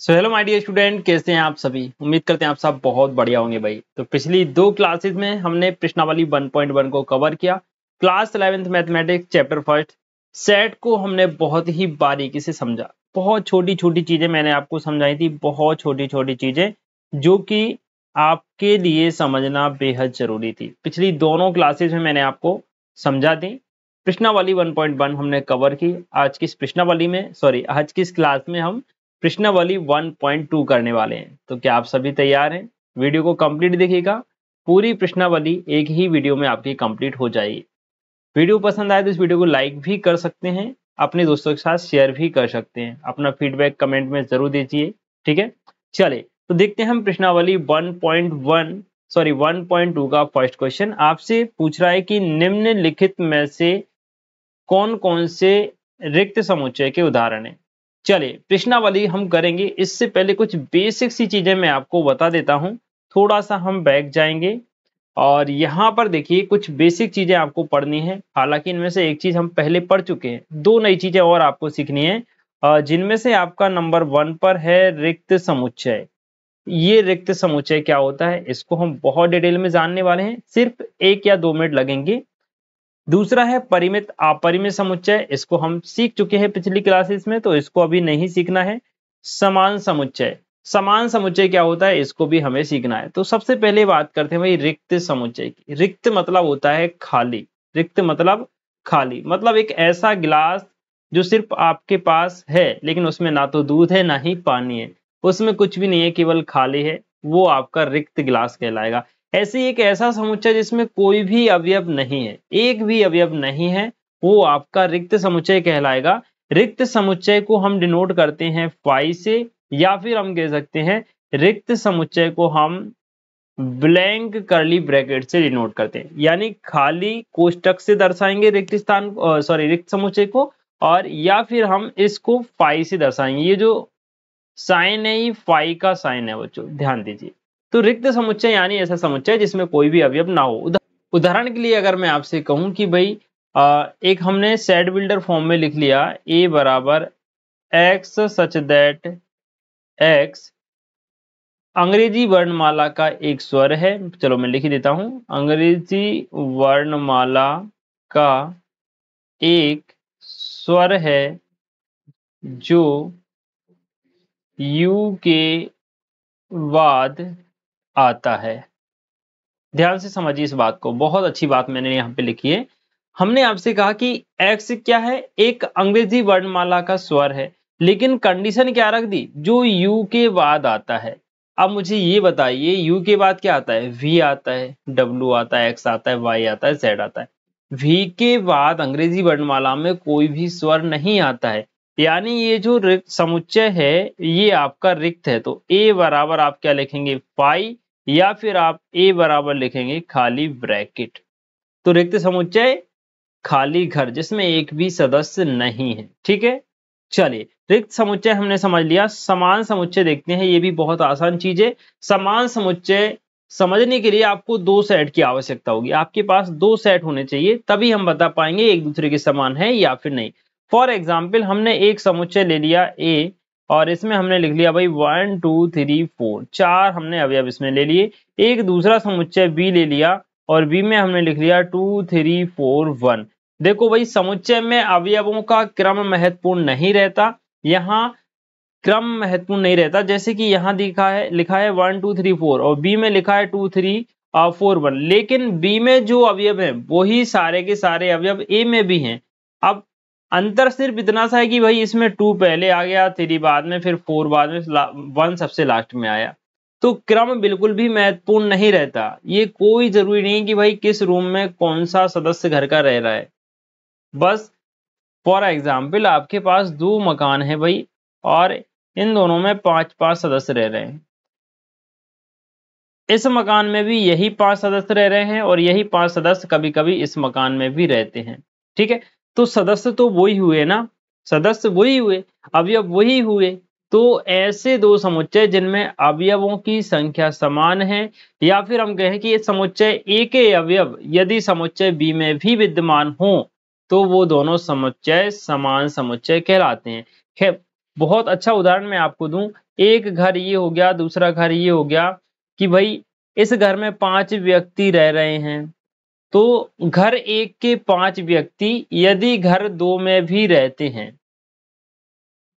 so hello my dear student कैसे हैं आप सभी उम्मीद करते हैं आप सब बहुत बढ़िया होंगे भाई तो पिछली दो क्लासेस में हमने प्रश्नावली 1.1 को कवर किया class eleventh mathematics chapter first set को हमने बहुत ही बारीकी से समझा बहुत छोटी छोटी चीजें मैंने आपको समझाई थी बहुत छोटी छोटी चीजें जो कि आपके लिए समझना बेहद जरूरी थी पिछली दोनों क्लासेज में मैंने आपको समझा दी प्रश्नावली 1.1 हमने कवर की आज की इस प्रश्नावली में सॉरी आज की इस क्लास में हम प्रश्नावली 1.2 करने वाले हैं तो क्या आप सभी तैयार हैं वीडियो को कंप्लीट देखिएगा पूरी प्रश्नावली एक ही वीडियो में आपकी कंप्लीट हो जाएगी वीडियो पसंद आए तो इस वीडियो को लाइक भी कर सकते हैं अपने दोस्तों के साथ शेयर भी कर सकते हैं अपना फीडबैक कमेंट में जरूर दीजिए ठीक है चले तो देखते हैं हम प्रश्नावली वन सॉरी टू का फर्स्ट क्वेश्चन आपसे पूछ रहा है कि निम्नलिखित में से कौन कौन से रिक्त समुच्चय के उदाहरण है चलिए प्रश्नावली हम करेंगे इससे पहले कुछ बेसिक सी चीजें मैं आपको बता देता हूँ थोड़ा सा हम बैक जाएंगे और यहाँ पर देखिए कुछ बेसिक चीजें आपको पढ़नी है हालांकि इनमें से एक चीज हम पहले पढ़ चुके हैं दो नई चीजें और आपको सीखनी है जिनमें से आपका नंबर वन पर है रिक्त समुच्चय ये रिक्त समुच्चय क्या होता है इसको हम बहुत डिटेल में जानने वाले हैं सिर्फ एक या दो मिनट लगेंगे दूसरा है परिमित अपरिमित समुच्चय इसको हम सीख चुके हैं पिछली क्लासेस में तो इसको अभी नहीं सीखना है समान समुच्चय समान समुच्चय क्या होता है इसको भी हमें सीखना है तो सबसे पहले बात करते हैं भाई रिक्त समुच्चय की रिक्त मतलब होता है खाली रिक्त मतलब खाली मतलब एक ऐसा गिलास जो सिर्फ आपके पास है लेकिन उसमें ना तो दूध है ना ही पानी है उसमें कुछ भी नहीं है केवल खाली है वो आपका रिक्त गिलास कहलाएगा ऐसे एक ऐसा समुच्चय जिसमें कोई भी अवयव नहीं है एक भी अवयव नहीं है वो आपका रिक्त समुच्चय कहलाएगा रिक्त समुच्चय को हम डिनोट करते हैं फाई से या फिर हम कह सकते हैं रिक्त समुच्चय को हम ब्लैंक करली ब्रैकेट से डिनोट करते हैं यानी खाली कोष्टक से दर्शाएंगे रिक्त स्थान सॉरी रिक्त समुच्चय को और या फिर हम इसको फाई से दर्शाएंगे ये जो साइन है ये फाई का साइन है बच्चों ध्यान दीजिए तो रिक्त समुच्चय यानी ऐसा समुच्चय जिसमें कोई भी अवयव ना हो उदाहरण के लिए अगर मैं आपसे कहूं कि भाई आ, एक हमने सेट बिल्डर फॉर्म में लिख लिया ए बराबर एक्स सच दैट एक्स अंग्रेजी वर्णमाला का एक स्वर है चलो मैं लिख देता हूं अंग्रेजी वर्णमाला का एक स्वर है जो यू के बाद आता है ध्यान से समझिए इस बात को बहुत अच्छी बात मैंने यहाँ पे लिखी है हमने आपसे कहा कि एक्स क्या है एक अंग्रेजी वर्णमाला का स्वर है लेकिन कंडीशन क्या रख दी जो यू के बाद आता है अब मुझे ये बताइए यू के बाद क्या आता है वी आता है डब्लू आता है एक्स आता है वाई आता है जेड आता है वी के बाद अंग्रेजी वर्णमाला में कोई भी स्वर नहीं आता है यानी ये जो समुच्चय है ये आपका रिक्त है तो ए बराबर आप क्या लिखेंगे पाई या फिर आप ए बराबर लिखेंगे खाली ब्रैकेट तो रिक्त समुच्चय खाली घर जिसमें एक भी सदस्य नहीं है ठीक है चलिए रिक्त समुच्चय हमने समझ लिया समान समुच्चय देखते हैं ये भी बहुत आसान चीज है समान समुच्चय समझने के लिए आपको दो सेट की आवश्यकता होगी आपके पास दो सेट होने चाहिए तभी हम बता पाएंगे एक दूसरे के समान है या फिर नहीं फॉर एग्जाम्पल हमने एक समुच्चय ले लिया ए और इसमें हमने लिख लिया भाई वन टू थ्री फोर चार हमने अवयव इसमें ले लिए एक दूसरा समुच्चय बी ले लिया और बी में हमने लिख लिया टू थ्री फोर वन देखो भाई समुच्चय में अवयवों का क्रम महत्वपूर्ण नहीं रहता यहाँ क्रम महत्वपूर्ण नहीं रहता जैसे कि यहाँ दिखा है लिखा है वन टू थ्री फोर और बी में लिखा है टू थ्री फोर वन लेकिन बी में जो अवयव है वही सारे के सारे अवयव ए में भी हैं अब अंतर सिर्फ इतना सा है कि भाई इसमें टू पहले आ गया थ्री बाद में फिर फोर बाद में वन सबसे लास्ट में आया तो क्रम बिल्कुल भी महत्वपूर्ण नहीं रहता ये कोई जरूरी नहीं कि भाई किस रूम में कौन सा सदस्य घर का रह रहा है बस फॉर एग्जाम्पल आपके पास दो मकान है भाई और इन दोनों में पांच पांच सदस्य रह रहे हैं इस मकान में भी यही पांच सदस्य रह रहे हैं और यही पांच सदस्य कभी कभी इस मकान में भी रहते हैं ठीक है तो सदस्य तो वही हुए ना सदस्य वही हुए अवयव वही हुए तो ऐसे दो समुच्चय जिनमें अवयवों की संख्या समान है या फिर हम कहें कि ये समुच्चय ए के अवयव यदि समुच्चय बी में भी विद्यमान हो तो वो दोनों समुच्चय समान समुच्चय कहलाते हैं है, बहुत अच्छा उदाहरण मैं आपको दूं एक घर ये हो गया दूसरा घर ये हो गया कि भाई इस घर में पांच व्यक्ति रह रहे हैं तो घर एक के पांच व्यक्ति यदि घर दो में भी रहते हैं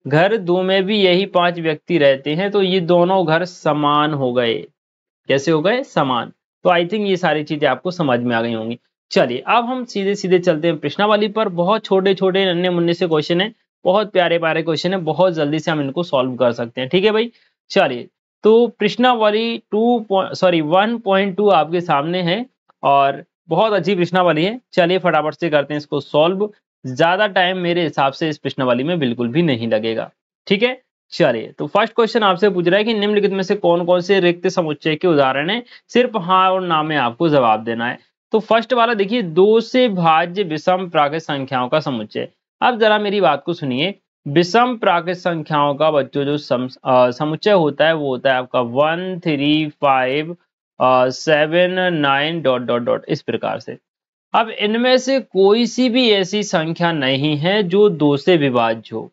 घर दो में भी यही पांच व्यक्ति रहते हैं तो ये दोनों घर समान हो गए कैसे हो गए समान तो आई थिंक ये सारी चीजें आपको समझ में आ गई होंगी चलिए अब हम सीधे सीधे चलते हैं प्रश्नावली पर बहुत छोटे छोटे नन्हे मुन्ने से क्वेश्चन है बहुत प्यारे प्यारे क्वेश्चन है बहुत जल्दी से हम इनको सॉल्व कर सकते हैं ठीक है भाई चलिए तो प्रश्नावली two sorry one point two आपके सामने है और बहुत अच्छी प्रश्नावली है चलिए फटाफट से करते हैं इसको सॉल्व ज्यादा टाइम मेरे हिसाब से इस प्रश्नावली में बिल्कुल भी नहीं लगेगा ठीक है चलिए तो फर्स्ट क्वेश्चन आपसे पूछ रहा है कि निम्नलिखित में से कौन कौन से रिक्त समुच्चय के उदाहरण है सिर्फ हाँ और ना में आपको जवाब देना है तो फर्स्ट वाला देखिए दो से भाज्य विषम प्राकृत संख्याओं का समुच्चय अब जरा मेरी बात को सुनिए विषम प्राकृत संख्याओं का बच्चों जो सम, समुच्चय होता है वो होता है आपका one three five seven nine dot dot dot इस प्रकार से अब इनमें से कोई सी भी ऐसी संख्या नहीं है जो दो से विभाज्य हो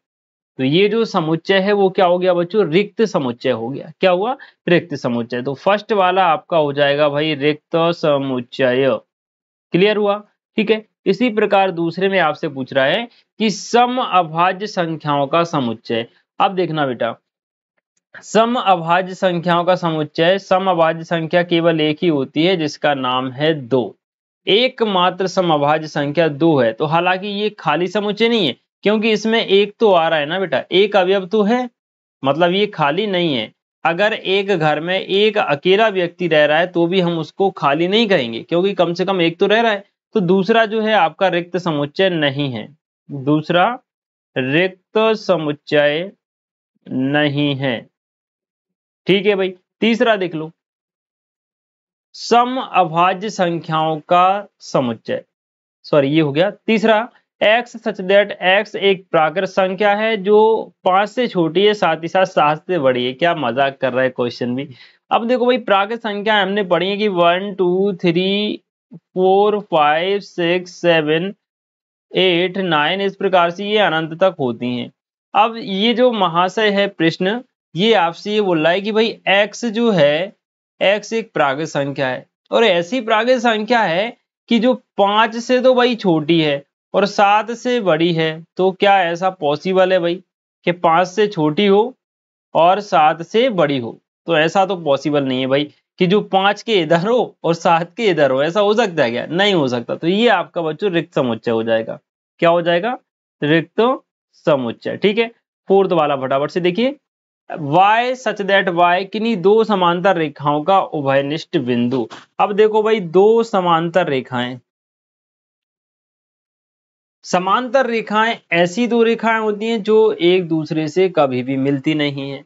तो ये जो समुच्चय है वो क्या हो गया बच्चों रिक्त समुच्चय हो गया क्या हुआ रिक्त समुच्चय तो फर्स्ट वाला आपका हो जाएगा भाई रिक्त समुच्चय क्लियर हुआ ठीक है इसी प्रकार दूसरे में आपसे पूछ रहा है कि सम अभाज्य संख्याओं का समुच्चय अब देखना बेटा सम अभाज्य संख्याओं का समुच्चय सम अभाज्य संख्या केवल एक ही होती है जिसका नाम है दो एकमात्र सम अभाज्य संख्या दो है तो हालांकि ये खाली समुच्चय नहीं है क्योंकि इसमें एक तो आ रहा है ना बेटा एक अवयव तो है मतलब ये खाली नहीं है अगर एक घर में एक अकेला व्यक्ति रह रहा है तो भी हम उसको खाली नहीं कहेंगे क्योंकि कम से कम एक तो रह रहा है तो दूसरा जो है आपका रिक्त समुच्चय नहीं है दूसरा रिक्त समुच्चय नहीं है ठीक है भाई तीसरा देख लो सम अभाज्य संख्याओं का समुच्चय सॉरी ये हो गया तीसरा एक्स सच दैट x एक प्राकृत संख्या है जो पांच से छोटी है साथ ही साथ सात से बड़ी है क्या मजाक कर रहा है क्वेश्चन भी अब देखो भाई प्राकृत संख्या हमने पढ़ी है कि one two three four five six seven eight nine इस प्रकार से ये अनंत तक होती हैं अब ये जो महाशय है प्रश्न ये आपसे ये बोल रहा है कि भाई एक्स जो है एक्स एक प्राग संख्या है और ऐसी प्राग संख्या है कि जो पांच से तो भाई छोटी है और सात से बड़ी है तो क्या ऐसा पॉसिबल है भाई कि पांच से छोटी हो और सात से बड़ी हो तो ऐसा तो पॉसिबल नहीं है भाई कि जो पांच के इधर हो और सात के इधर हो ऐसा हो सकता है क्या नहीं हो सकता तो ये आपका बच्चों रिक्त समुच्चय हो जाएगा क्या हो जाएगा रिक्त समुच्चय ठीक है फोर्थ वाला फटाफट से देखिए y सच दैट y किन्हीं दो समांतर रेखाओं का उभयनिष्ठ बिंदु अब देखो भाई दो समांतर रेखाएं समांतर रेखाएं ऐसी दो रेखाएं होती हैं जो एक दूसरे से कभी भी मिलती नहीं है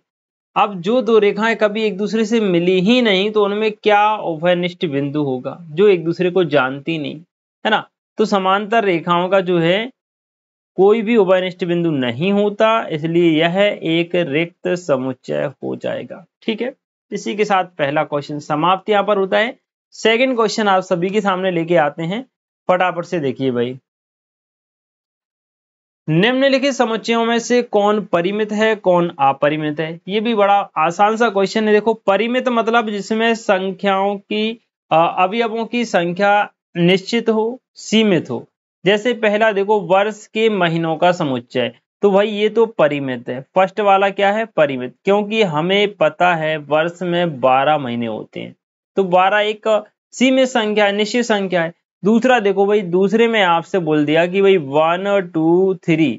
अब जो दो रेखाएं कभी एक दूसरे से मिली ही नहीं तो उनमें क्या उभयनिष्ठ बिंदु होगा जो एक दूसरे को जानती नहीं है ना तो समांतर रेखाओं का जो है कोई भी उभयनिष्ठ बिंदु नहीं होता इसलिए यह एक रिक्त समुच्चय हो जाएगा ठीक है इसी के साथ पहला क्वेश्चन समाप्त यहाँ पर होता है सेकंड क्वेश्चन आप सभी के सामने लेके आते हैं फटाफट से देखिए भाई निम्नलिखित समुच्चयों में से कौन परिमित है कौन अपरिमित है ये भी बड़ा आसान सा क्वेश्चन है देखो परिमित मतलब जिसमें संख्याओं की अवयवों की संख्या निश्चित हो सीमित हो जैसे पहला देखो वर्ष के महीनों का समुच्चय तो भाई ये तो परिमित है फर्स्ट वाला क्या है परिमित क्योंकि हमें पता है वर्ष में बारह महीने होते हैं तो बारह एक सीमित संख्या है निश्चित संख्या है दूसरा देखो भाई दूसरे में आपसे बोल दिया कि भाई वन टू थ्री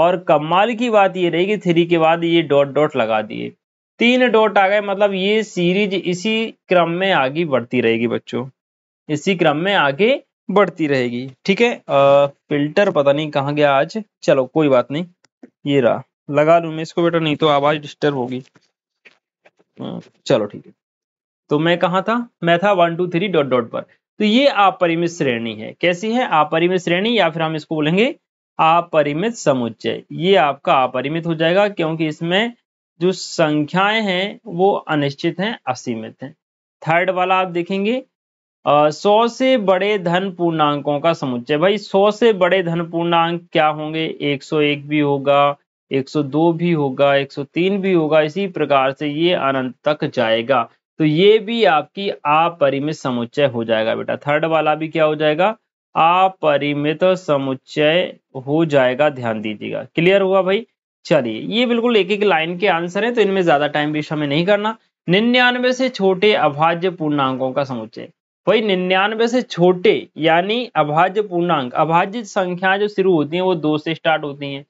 और कमाल की बात ये रही कि थ्री के बाद ये डॉट डॉट लगा दिए तीन डॉट आ गए मतलब ये सीरीज इसी क्रम में आगे बढ़ती रहेगी बच्चों इसी क्रम में आगे बढ़ती रहेगी ठीक है फिल्टर पता नहीं कहाँ गया आज चलो कोई बात नहीं ये रहा लगा लू मैं इसको बेटा नहीं तो आवाज डिस्टर्ब होगी हम्म, चलो ठीक है तो मैं कहा था मैं था one two three dot dot पर तो ये अपरिमित श्रेणी है कैसी है अपरिमित श्रेणी या फिर हम इसको बोलेंगे अपरिमित समुच्चय ये आपका अपरिमित हो जाएगा क्योंकि इसमें जो संख्याएं हैं वो अनिश्चित हैं असीमित हैं थर्ड वाला आप देखेंगे सौ से बड़े धन पूर्णांकों का समुच्चय भाई सौ से बड़े धन पूर्णांक क्या होंगे 101 भी होगा 102 भी होगा 103 भी होगा इसी प्रकार से ये अनंत तक जाएगा तो ये भी आपकी अपरिमित समुच्चय हो जाएगा बेटा थर्ड वाला भी क्या हो जाएगा अपरिमित समुच्चय हो जाएगा ध्यान दीजिएगा क्लियर हुआ भाई चलिए ये बिल्कुल एक एक लाइन के आंसर है तो इनमें ज्यादा टाइम भी हमें नहीं करना निन्यानवे से छोटे अभाज्य पूर्णांकों का समुच्चय वही निन्यानवे से छोटे यानी अभाज्य पूर्णांक अभाज्य संख्या जो शुरू होती है वो दो से स्टार्ट होती है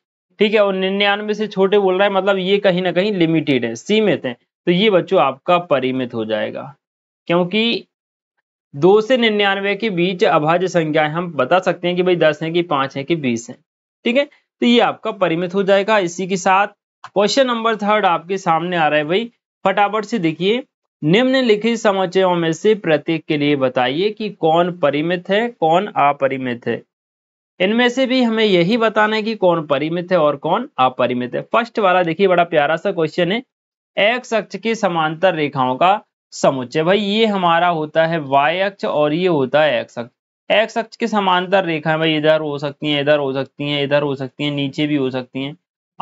ठीक है और निन्यानवे से छोटे बोल रहा है मतलब ये कहीं ना कहीं लिमिटेड है सीमित है तो ये बच्चों आपका परिमित हो जाएगा क्योंकि दो से निन्यानवे के बीच अभाज्य संख्या हम बता सकते हैं कि भाई दस है कि पांच है कि बीस है ठीक है तो ये आपका परिमित हो जाएगा इसी के साथ क्वेश्चन नंबर थर्ड आपके सामने आ रहा है भाई फटाफट से देखिए निम्नलिखित समुचयों में से प्रत्येक के लिए बताइए कि कौन परिमित है कौन अपरिमित है इनमें से भी हमें यही बताना है कि कौन परिमित है और कौन अपरिमित है फर्स्ट वाला देखिए बड़ा प्यारा सा क्वेश्चन है एक्स अक्ष की समांतर रेखाओं का समुच्चय भाई ये हमारा होता है वाई अक्ष और ये होता है एक्स अक्ष एक्स अक्ष के समांतर रेखाएं भाई इधर हो सकती हैं इधर हो सकती हैं इधर हो सकती हैं नीचे भी हो सकती हैं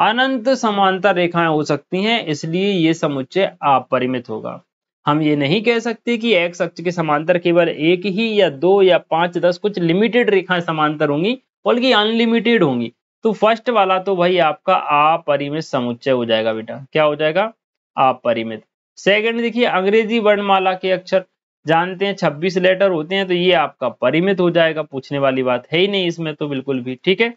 अनंत समांतर रेखाएं हो सकती हैं इसलिए ये समुच्चय अपरिमित होगा हम ये नहीं कह सकते कि एक्स अक्ष के समांतर केवल एक ही या दो या पांच दस कुछ लिमिटेड रेखाएं समांतर होंगी बल्कि अनलिमिटेड होंगी तो फर्स्ट वाला तो भाई आपका अपरिमित समुच्चय हो जाएगा बेटा क्या हो जाएगा अपरिमित सेकंड देखिए अंग्रेजी वर्णमाला के अक्षर जानते हैं छब्बीस लेटर होते हैं तो ये आपका परिमित हो जाएगा पूछने वाली बात है ही नहीं इसमें तो बिल्कुल भी ठीक है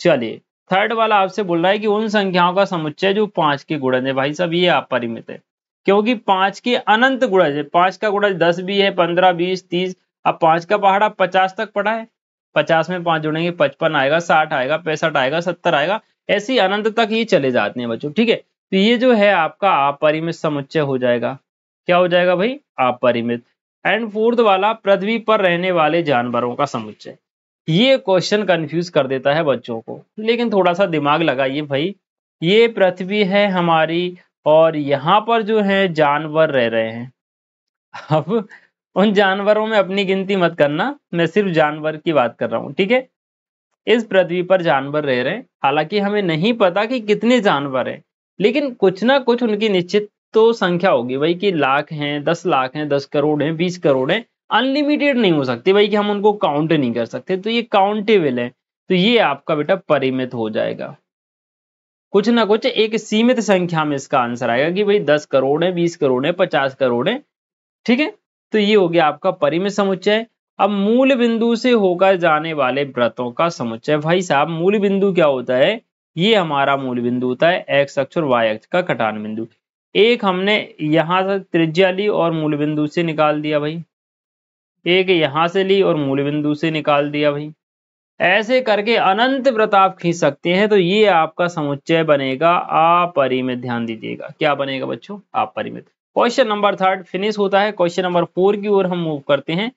चलिए थर्ड वाला आपसे बोल रहा है कि उन संख्याओं का समुच्चय जो पांच के गुणन है भाई साहब ये अपरिमित है क्योंकि पांच के अनंत गुणज है पांच का गुणज दस भी है पंद्रह बीस तीस अब पांच का पहाड़ा पचास तक पड़ा है पचास में पांच जुड़ेंगे पचपन आएगा साठ आएगा पैंसठ आएगा सत्तर आएगा ऐसे अनंत तक ये चले जाते हैं बच्चों ठीक है तो ये जो है आपका अपरिमित समुच्चय हो जाएगा क्या हो जाएगा भाई अपरिमित एंड फोर्थ वाला पृथ्वी पर रहने वाले जानवरों का समुच्चय ये क्वेश्चन कंफ्यूज कर देता है बच्चों को लेकिन थोड़ा सा दिमाग लगाइए भाई ये पृथ्वी है हमारी और यहाँ पर जो है जानवर रह रहे हैं अब उन जानवरों में अपनी गिनती मत करना मैं सिर्फ जानवर की बात कर रहा हूँ ठीक है इस पृथ्वी पर जानवर रह रहे हैं हालांकि हमें नहीं पता कि कितने जानवर हैं लेकिन कुछ ना कुछ उनकी निश्चित तो संख्या होगी भाई कि लाख हैं दस लाख हैं दस करोड़ हैं बीस करोड़ हैं अनलिमिटेड नहीं हो सकती भाई कि हम उनको काउंट नहीं कर सकते तो ये काउंटेबल है तो ये आपका बेटा परिमित हो जाएगा कुछ ना कुछ एक सीमित संख्या में इसका आंसर आएगा कि भाई दस करोड़ है बीस करोड़ है पचास करोड़ है ठीक है तो ये हो गया आपका परिमय समुच्चय अब मूल बिंदु से होकर जाने वाले व्रतों का समुच्चय भाई साहब मूल बिंदु क्या होता है ये हमारा मूल बिंदु होता है एक्स अक्ष और वाई अक्ष का कटान बिंदु एक हमने यहां से त्रिज्या ली और मूल बिंदु से निकाल दिया भाई एक यहां से ली और मूल बिंदु से निकाल दिया भाई ऐसे करके अनंत व्रत आप खींच सकते हैं तो ये आपका समुच्चय बनेगा अपरिमित ध्यान दीजिएगा क्या बनेगा बच्चों अपरिमित क्वेश्चन नंबर थर्ड फिनिश होता है क्वेश्चन नंबर फोर की ओर हम मूव करते हैं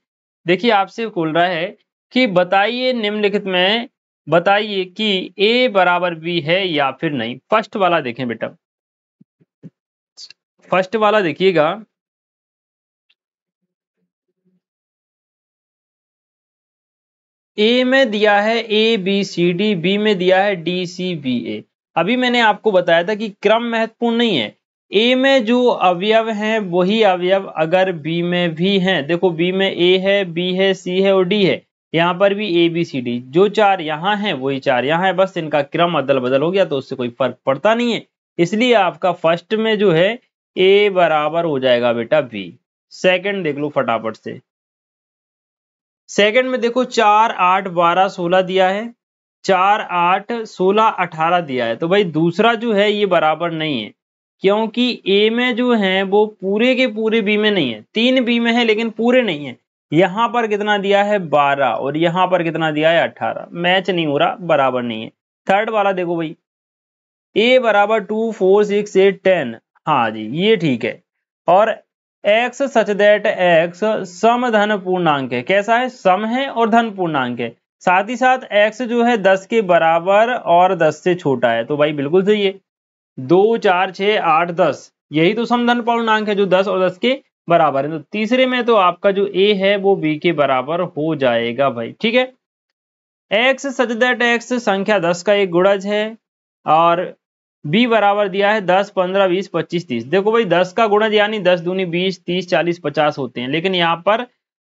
देखिए आपसे बोल रहा है कि बताइए निम्नलिखित में बताइए कि ए बराबर बी है या फिर नहीं फर्स्ट वाला देखें बेटा फर्स्ट वाला देखिएगा ए में दिया है A B C D B में दिया है डी सी बी ए अभी मैंने आपको बताया था कि क्रम महत्वपूर्ण नहीं है ए में जो अवयव हैं वही अवयव अगर बी में भी हैं देखो बी में ए है बी है सी है और डी है यहाँ पर भी ए बी सी डी जो चार यहाँ है वही चार यहाँ है बस इनका क्रम अदल बदल हो गया तो उससे कोई फर्क पड़ता नहीं है इसलिए आपका फर्स्ट में जो है ए बराबर हो जाएगा बेटा बी सेकेंड देख लो फटाफट से सेकंड में देखो चार आठ बारह सोलह दिया है चार आठ सोलह अठारह दिया है तो भाई दूसरा जो है ये बराबर नहीं है क्योंकि ए में जो है वो पूरे के पूरे बी में नहीं है तीन बी में है लेकिन पूरे नहीं है यहाँ पर कितना दिया है बारह और यहाँ पर कितना दिया है अट्ठारह मैच नहीं हो रहा बराबर नहीं है थर्ड वाला देखो भाई ए बराबर two four six eight ten हाँ जी ये ठीक है और एक्स सच दैट एक्स सम धन पूर्णांक है कैसा है सम है और धन पूर्णांक है साथ ही साथ एक्स जो है दस के बराबर और दस से छोटा है तो भाई बिल्कुल सही है दो चार छ आठ दस यही तो समधन पूर्णांक है जो दस और दस के बराबर है तो तीसरे में तो आपका जो ए है वो बी के बराबर हो जाएगा भाई ठीक है एक्स सच दैट एक्स संख्या दस का एक गुणज है और बी बराबर दिया है दस पंद्रह बीस पच्चीस तीस देखो भाई दस का गुणज यानी दस दूनी बीस तीस चालीस पचास होते हैं लेकिन यहाँ पर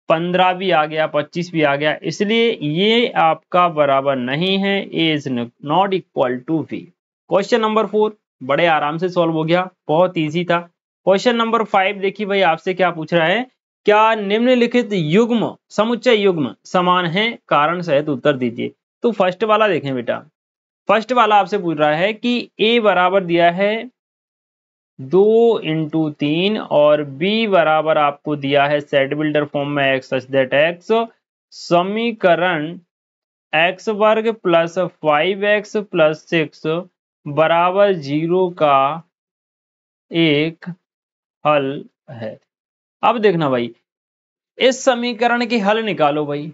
पंद्रह भी आ गया पच्चीस भी आ गया इसलिए ये आपका बराबर नहीं है A is not equal to B question number four बड़े आराम से सॉल्व हो गया बहुत ईजी था क्वेश्चन नंबर फाइव देखिए भाई आपसे क्या पूछ रहा है क्या निम्नलिखित युग्म समुच्चय युग्म समान है कारण सहित उत्तर दीजिए तो फर्स्ट वाला देखें बेटा फर्स्ट वाला आपसे पूछ रहा है कि ए बराबर दिया है दो इंटू तीन और बी बराबर आपको दिया है सेट बिल्डर फॉर्म में एक्स सच दैट एक्स समीकरण एक्स वर्ग plus five x plus six बराबर जीरो का एक हल है अब देखना भाई इस समीकरण के हल निकालो भाई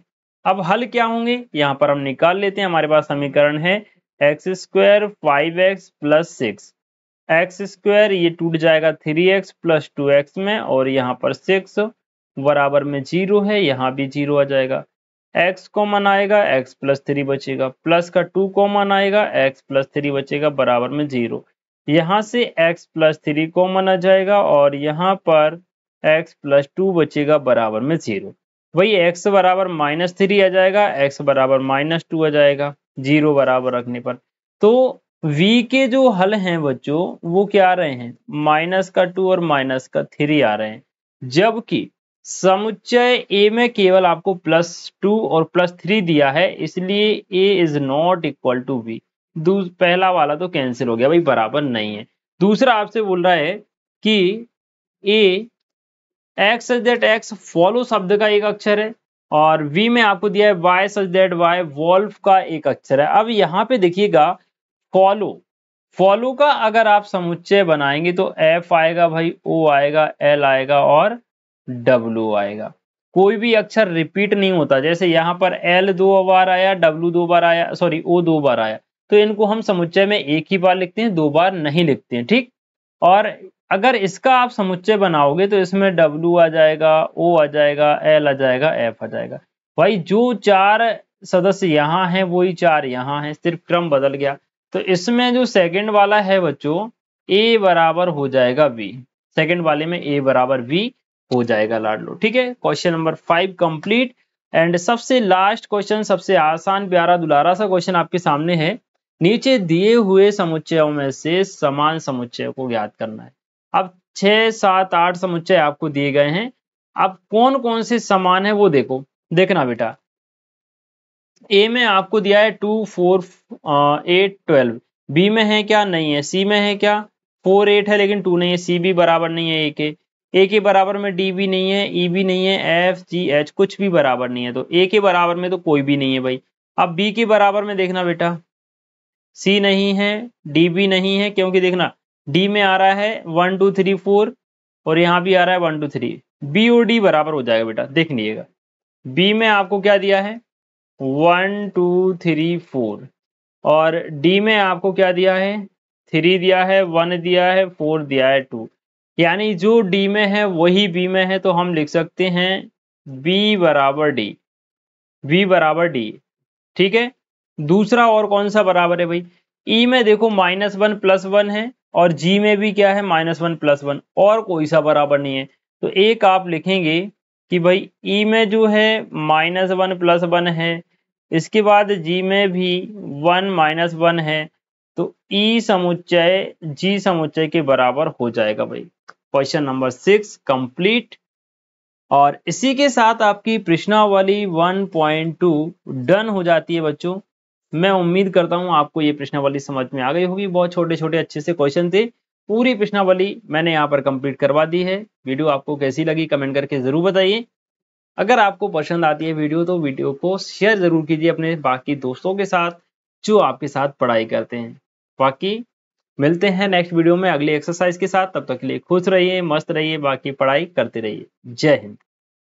अब हल क्या होंगे यहाँ पर हम निकाल लेते हैं हमारे पास समीकरण है x square five x plus six x square ये टूट जाएगा three x plus two x में और यहाँ पर सिक्स बराबर में जीरो है यहाँ भी जीरो आ जाएगा एक्स कॉमन आएगा एक्स प्लस थ्री बचेगा प्लस का टू कॉमन आएगा एक्स प्लस थ्री बचेगा बराबर में जीरो यहाँ से एक्स प्लस थ्री कॉमन आ जाएगा और यहाँ पर एक्स प्लस टू बचेगा बराबर में जीरो वही एक्स बराबर माइनस थ्री आ जाएगा एक्स बराबर माइनस टू आ जाएगा जीरो बराबर रखने पर तो v के जो हल हैं बच्चों वो क्या आ रहे हैं माइनस का टू और माइनस का थ्री आ रहे हैं जबकि समुच्चय ए में केवल आपको प्लस टू और प्लस थ्री दिया है इसलिए A is not equal to B पहला वाला तो कैंसिल हो गया भाई बराबर नहीं है दूसरा आपसे बोल रहा है कि a x z x follow शब्द का एक अक्षर है और वी में आपको दिया है y such that y valve का एक अक्षर है अब यहाँ पे देखिएगा फॉलो फॉलो का अगर आप समुच्चय बनाएंगे तो एफ आएगा भाई ओ आएगा एल आएगा और डब्लू आएगा कोई भी अक्षर रिपीट नहीं होता जैसे यहाँ पर एल दो बार आया डब्लू दो बार आया सॉरी ओ दो बार आया तो इनको हम समुच्चय में एक ही बार लिखते हैं दो बार नहीं लिखते हैं ठीक और अगर इसका आप समुच्चय बनाओगे तो इसमें डब्ल्यू आ जाएगा ओ आ जाएगा एल आ जाएगा एफ आ जाएगा भाई जो चार सदस्य यहाँ हैं वही चार यहाँ हैं सिर्फ क्रम बदल गया तो इसमें जो सेकंड वाला है बच्चों ए बराबर हो जाएगा बी सेकंड वाले में ए बराबर बी हो जाएगा लाडलो ठीक है question number five complete and सबसे लास्ट क्वेश्चन सबसे आसान प्यारा दुलारा सा क्वेश्चन आपके सामने है नीचे दिए हुए समुच्चयों में से समान समुच्चय को ज्ञात करना है अब छः सात आठ समुच्चय आपको दिए गए हैं अब कौन कौन से समान है वो देखो देखना बेटा ए में आपको दिया है two four eight twelve B में है क्या नहीं है सी में है क्या फोर एट है लेकिन टू नहीं है सी भी बराबर नहीं है ए के ए के बराबर में डी भी नहीं है ई e भी नहीं है एफ जी एच कुछ भी बराबर नहीं है तो ए के बराबर में तो कोई भी नहीं है भाई अब बी के बराबर में देखना बेटा सी नहीं है डी भी नहीं है क्योंकि देखना डी में आ रहा है वन टू थ्री फोर और यहाँ भी आ रहा है वन टू थ्री बी और डी बराबर हो जाएगा बेटा देख लीजिएगा बी में आपको क्या दिया है वन टू थ्री फोर और डी में आपको क्या दिया है थ्री दिया है वन दिया है फोर दिया है टू यानी जो डी में है वही बी में है तो हम लिख सकते हैं बी बराबर डी बी बराबर डी ठीक है दूसरा और कौन सा बराबर है भाई ई e में देखो माइनस वन प्लस वन है और जी में भी क्या है माइनस वन प्लस वन और कोई सा बराबर नहीं है तो एक आप लिखेंगे कि भाई ई e में जो है माइनस वन प्लस वन है इसके बाद जी में भी वन माइनस वन है तो ई e समुच्चय जी समुच्चय के बराबर हो जाएगा भाई क्वेश्चन नंबर सिक्स कंप्लीट और इसी के साथ आपकी प्रश्नावली वन पॉइंट टू डन हो जाती है बच्चों मैं उम्मीद करता हूँ आपको ये प्रश्नावली समझ में आ गई होगी बहुत छोटे छोटे अच्छे से क्वेश्चन थे पूरी प्रश्नावली मैंने यहाँ पर कंप्लीट करवा दी है वीडियो आपको कैसी लगी कमेंट करके ज़रूर बताइए अगर आपको पसंद आती है वीडियो तो वीडियो को शेयर ज़रूर कीजिए अपने बाकी दोस्तों के साथ जो आपके साथ पढ़ाई करते हैं बाकी मिलते हैं नेक्स्ट वीडियो में अगली एक्सरसाइज के साथ तब तक के लिए खुश रहिए मस्त रहिए बाकी पढ़ाई करते रहिए जय हिंद